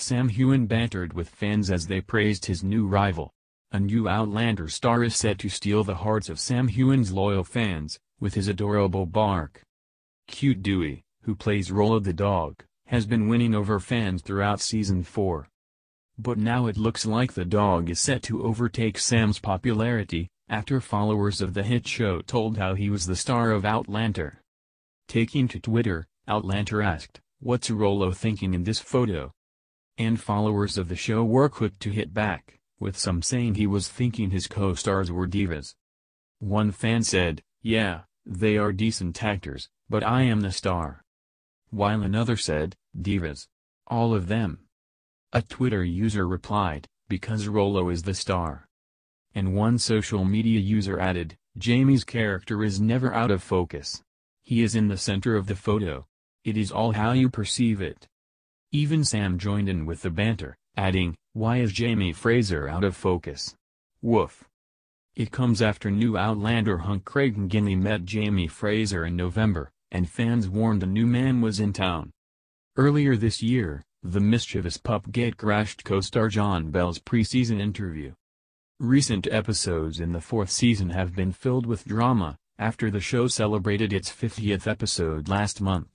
Sam Heughan bantered with fans as they praised his new rival. A new Outlander star is set to steal the hearts of Sam Heughan's loyal fans, with his adorable bark. Cute Dewey, who plays Rollo the dog, has been winning over fans throughout season 4. But now it looks like the dog is set to overtake Sam's popularity, after followers of the hit show told how he was the star of Outlander. Taking to Twitter, Outlander asked, What's Rollo thinking in this photo? and followers of the show were quick to hit back, with some saying he was thinking his co-stars were divas. One fan said, yeah, they are decent actors, but I am the star. While another said, divas. All of them. A Twitter user replied, because Rolo is the star. And one social media user added, Jamie's character is never out of focus. He is in the center of the photo. It is all how you perceive it. Even Sam joined in with the banter, adding, Why is Jamie Fraser out of focus? Woof. It comes after new Outlander hunk Craig Ginley met Jamie Fraser in November, and fans warned a new man was in town. Earlier this year, the mischievous pup gate crashed co-star John Bell's preseason interview. Recent episodes in the fourth season have been filled with drama, after the show celebrated its 50th episode last month.